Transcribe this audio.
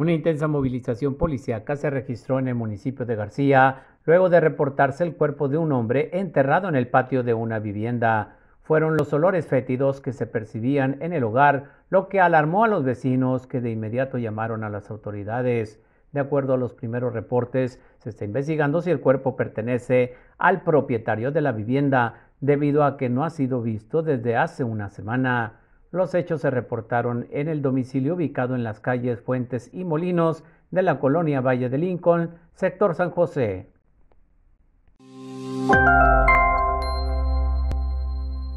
Una intensa movilización policíaca se registró en el municipio de García luego de reportarse el cuerpo de un hombre enterrado en el patio de una vivienda. Fueron los olores fétidos que se percibían en el hogar lo que alarmó a los vecinos que de inmediato llamaron a las autoridades. De acuerdo a los primeros reportes, se está investigando si el cuerpo pertenece al propietario de la vivienda debido a que no ha sido visto desde hace una semana. Los hechos se reportaron en el domicilio ubicado en las calles Fuentes y Molinos de la colonia Valle de Lincoln, sector San José.